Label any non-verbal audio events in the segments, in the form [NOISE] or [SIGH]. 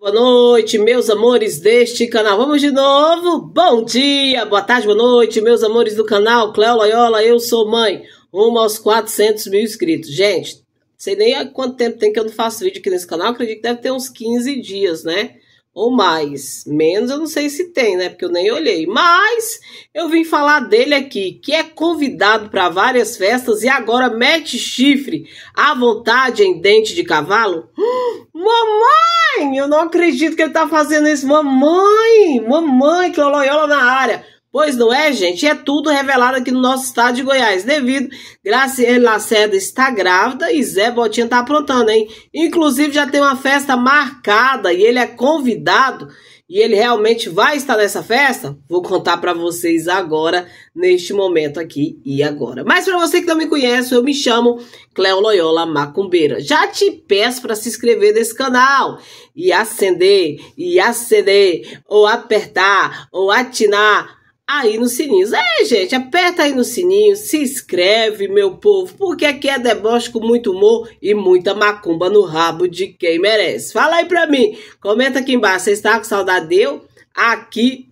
Boa noite, meus amores deste canal. Vamos de novo. Bom dia, boa tarde, boa noite, meus amores do canal. Cléo Loyola, eu sou mãe. Rumo aos 400 mil inscritos. Gente, sei nem há quanto tempo tem que eu não faço vídeo aqui nesse canal. Acredito que deve ter uns 15 dias, né? ou mais. Menos eu não sei se tem, né? Porque eu nem olhei. Mas eu vim falar dele aqui, que é convidado para várias festas e agora mete chifre à vontade em dente de cavalo. [GASPS] Mamãe! Eu não acredito que ele tá fazendo isso. Mamãe! Mamãe, que é loloiola na área. Pois não é, gente? É tudo revelado aqui no nosso estado de Goiás. Devido, Graciela Lacerda está grávida e Zé Botinha está aprontando, hein? Inclusive já tem uma festa marcada e ele é convidado e ele realmente vai estar nessa festa? Vou contar para vocês agora, neste momento aqui e agora. Mas para você que não me conhece, eu me chamo Cleo Loyola Macumbeira. Já te peço para se inscrever nesse canal e acender, e acender, ou apertar, ou atinar aí no sininho. É, gente, aperta aí no sininho, se inscreve, meu povo, porque aqui é deboche com muito humor e muita macumba no rabo de quem merece. Fala aí pra mim, comenta aqui embaixo, você está com saudade de eu aqui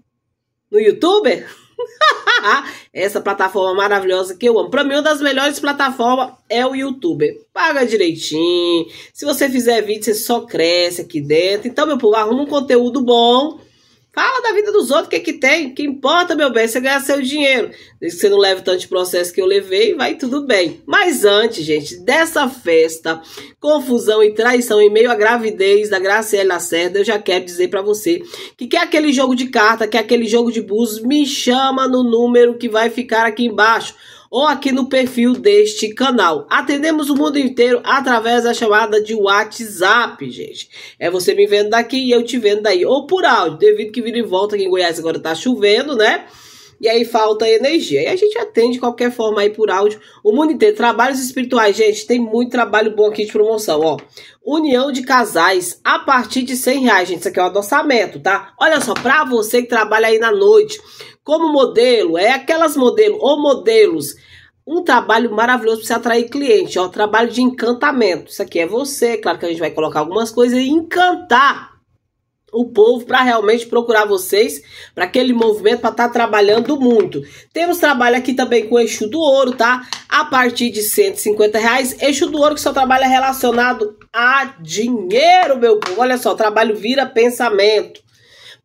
no YouTube? [LAUGHS] Essa plataforma maravilhosa que eu amo. Pra mim, uma das melhores plataformas é o YouTube. Paga direitinho. Se você fizer vídeo, você só cresce aqui dentro. Então, meu povo, arruma um conteúdo bom Fala da vida dos outros, o que é que tem? O que importa, meu bem, é você ganhar seu dinheiro. Desde que você não leve tanto processo que eu levei, vai tudo bem. Mas antes, gente, dessa festa, confusão e traição em meio à gravidez da Graciela Lacerda, eu já quero dizer para você que quer aquele jogo de carta, quer aquele jogo de bus me chama no número que vai ficar aqui embaixo ou aqui no perfil deste canal. Atendemos o mundo inteiro através da chamada de WhatsApp, gente. É você me vendo daqui e eu te vendo daí. Ou por áudio, devido que vira e volta aqui em Goiás agora tá chovendo, né? E aí falta energia. E a gente atende de qualquer forma aí por áudio o mundo inteiro. Trabalhos espirituais, gente, tem muito trabalho bom aqui de promoção, ó. União de casais a partir de 100 reais, gente. Isso aqui é o um adoçamento, tá? Olha só, pra você que trabalha aí na noite, como modelo, é aquelas modelos ou modelos. Um trabalho maravilhoso para você atrair cliente, ó, trabalho de encantamento. Isso aqui é você, claro que a gente vai colocar algumas coisas e encantar o povo para realmente procurar vocês para aquele movimento para estar tá trabalhando muito. Temos trabalho aqui também com eixo do ouro, tá? A partir de 150 reais, eixo do ouro que só trabalha relacionado a dinheiro, meu povo. Olha só, trabalho vira pensamento.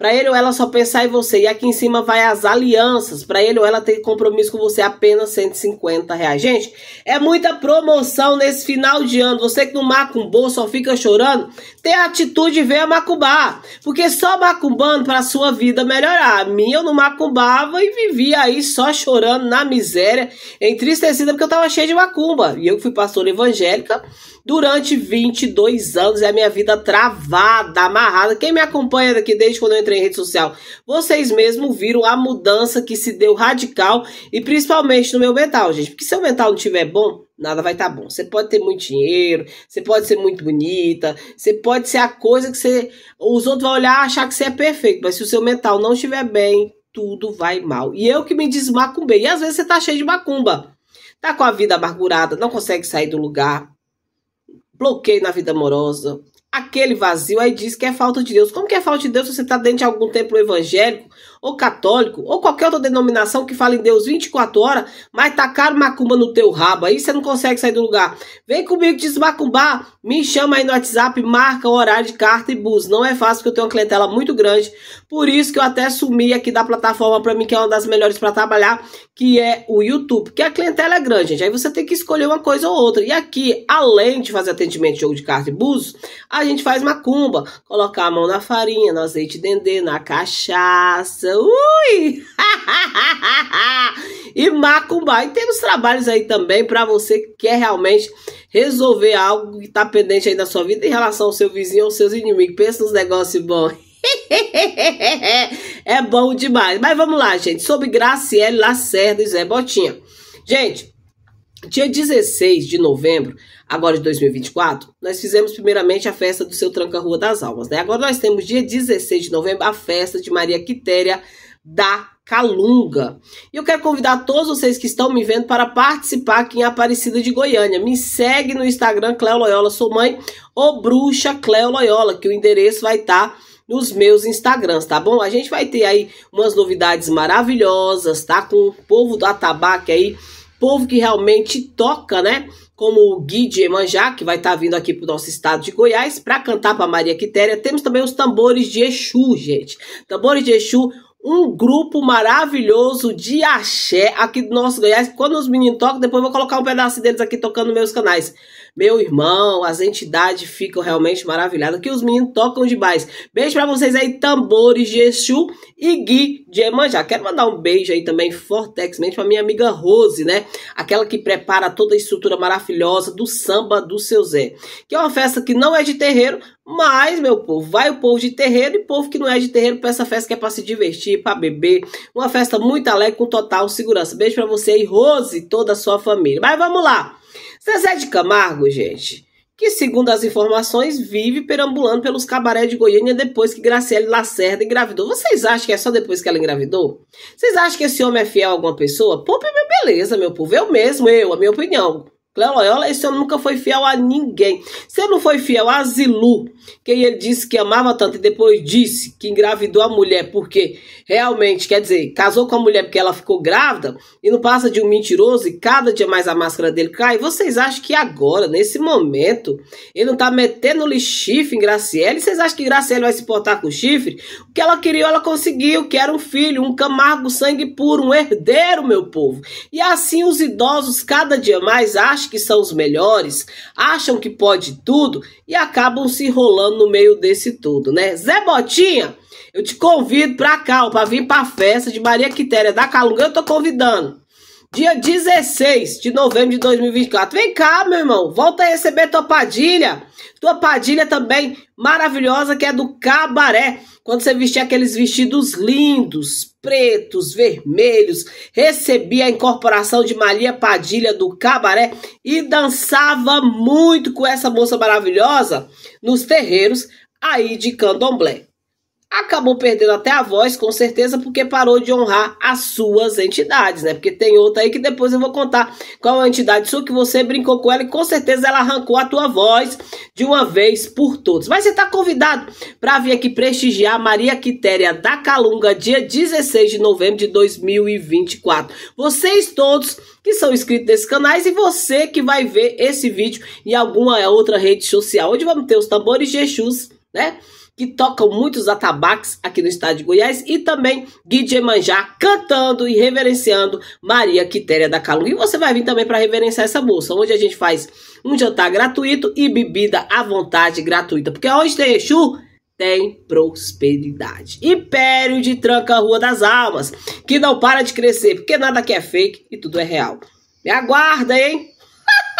Para ele ou ela só pensar em você. E aqui em cima vai as alianças. Para ele ou ela ter compromisso com você apenas 150 reais. Gente, é muita promoção nesse final de ano. Você que não macumbou, só fica chorando. Tem a atitude e a macumbar. Porque só macumbando para sua vida melhorar. A minha eu não macumbava e vivia aí só chorando na miséria. Entristecida porque eu tava cheia de macumba. E eu que fui pastora evangélica durante 22 anos. É a minha vida travada, amarrada. Quem me acompanha daqui desde quando eu entrei entra em rede social, vocês mesmos viram a mudança que se deu radical e principalmente no meu mental, gente. Porque se o mental não estiver bom, nada vai estar tá bom. Você pode ter muito dinheiro, você pode ser muito bonita, você pode ser a coisa que você. Os outros vão olhar e achar que você é perfeito, mas se o seu mental não estiver bem, tudo vai mal. E eu que me desmacumbei. E às vezes você tá cheio de macumba. Tá com a vida amargurada, não consegue sair do lugar, bloqueio na vida amorosa, aquele vazio, aí diz que é falta de Deus. Como que é falta de Deus se você está dentro de algum templo evangélico ou católico, ou qualquer outra denominação que fala em Deus 24 horas, mas tacaram tá macumba no teu rabo, aí você não consegue sair do lugar. Vem comigo desmacumbar, me chama aí no WhatsApp, marca o horário de carta e bus. Não é fácil, porque eu tenho uma clientela muito grande, por isso que eu até sumi aqui da plataforma para mim, que é uma das melhores para trabalhar, que é o YouTube, porque a clientela é grande, gente. Aí você tem que escolher uma coisa ou outra. E aqui, além de fazer atendimento de jogo de carta e bus, a gente faz macumba, colocar a mão na farinha, no azeite dendê, na cachaça, coisa. Ui! [LAUGHS] e macumba. E temos trabalhos aí também para você que quer realmente resolver algo que está pendente aí da sua vida em relação ao seu vizinho ou seus inimigos. Pensa nos negócios bons. [LAUGHS] é bom demais. Mas vamos lá, gente. Sobre Graciele Lacerda e Zé Botinha. Gente, Dia 16 de novembro, agora de 2024, nós fizemos primeiramente a festa do seu Tranca Rua das Almas, né? Agora nós temos dia 16 de novembro a festa de Maria Quitéria da Calunga. E eu quero convidar todos vocês que estão me vendo para participar aqui em Aparecida de Goiânia. Me segue no Instagram Cleo Loyola, sou mãe ou bruxa Cleo Loyola, que o endereço vai estar tá nos meus Instagrams, tá bom? A gente vai ter aí umas novidades maravilhosas, tá? Com o povo do Atabaque aí povo que realmente toca, né? Como o Gui de Emanjá, que vai estar tá vindo aqui para o nosso estado de Goiás, para cantar para Maria Quitéria. Temos também os tambores de Exu, gente. Tambores de Exu, um grupo maravilhoso de axé aqui do nosso Goiás. Quando os meninos tocam, depois eu vou colocar um pedaço deles aqui tocando nos meus canais. Meu irmão, as entidades ficam realmente maravilhadas que os meninos tocam demais. Beijo para vocês aí, tambores de Exu e Gui de Emanjá. Quero mandar um beijo aí também fortexmente para minha amiga Rose, né? Aquela que prepara toda a estrutura maravilhosa do samba do seu Zé. Que é uma festa que não é de terreiro, mas, meu povo, vai o povo de terreiro e povo que não é de terreiro para essa festa que é para se divertir, para beber. Uma festa muito alegre com total segurança. Beijo para você aí, Rose e toda a sua família. Mas vamos lá. Zezé de Camargo, gente, que segundo as informações vive perambulando pelos cabarés de Goiânia depois que Graciele Lacerda engravidou. Vocês acham que é só depois que ela engravidou? Vocês acham que esse homem é fiel a alguma pessoa? Pô, beleza, meu povo, eu mesmo, eu, a minha opinião. Cléo olha, esse homem nunca foi fiel a ninguém. Se ele não foi fiel a Zilu, quem ele disse que amava tanto e depois disse que engravidou a mulher porque realmente, quer dizer, casou com a mulher porque ela ficou grávida e não passa de um mentiroso e cada dia mais a máscara dele cai, vocês acham que agora, nesse momento, ele não tá metendo-lhe chifre em Graciele? Vocês acham que Graciele vai se portar com chifre? O que ela queria, ela conseguiu, que era um filho, um camargo, sangue puro, um herdeiro, meu povo. E assim os idosos cada dia mais acham acha que são os melhores, acham que pode tudo e acabam se enrolando no meio desse tudo, né? Zé Botinha, eu te convido para cá, para vir para a festa de Maria Quitéria da Calunga, eu tô convidando. Dia 16 de novembro de 2024. Vem cá, meu irmão. Volta a receber tua padilha. Tua padilha também maravilhosa, que é do cabaré. Quando você vestia aqueles vestidos lindos, pretos, vermelhos, recebia a incorporação de Maria Padilha do cabaré e dançava muito com essa moça maravilhosa nos terreiros aí de Candomblé acabou perdendo até a voz, com certeza, porque parou de honrar as suas entidades, né? Porque tem outra aí que depois eu vou contar qual é a entidade sua que você brincou com ela e com certeza ela arrancou a tua voz de uma vez por todas. Mas você está convidado para vir aqui prestigiar Maria Quitéria da Calunga, dia 16 de novembro de 2024. Vocês todos que são inscritos nesses canais e você que vai ver esse vídeo em alguma outra rede social. Onde vamos ter os tambores de Exus, né? que tocam muitos atabaques aqui no estado de Goiás e também DJ Manjá cantando e reverenciando Maria Quitéria da Calunga. E você vai vir também para reverenciar essa moça, onde a gente faz um jantar gratuito e bebida à vontade gratuita, porque onde tem Exu, tem prosperidade. Império de Tranca Rua das Almas, que não para de crescer, porque nada que é fake e tudo é real. Me aguarda, hein?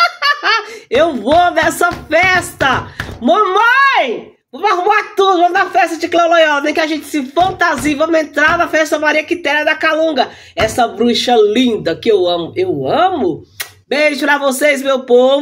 [LAUGHS] Eu vou nessa festa! Mamãe! Vamos arrumar tudo, vamos na festa de Clã Loyola, nem que a gente se fantasie. vamos entrar na festa Maria Quitéria da Calunga, essa bruxa linda que eu amo, eu amo? Beijo pra vocês, meu povo!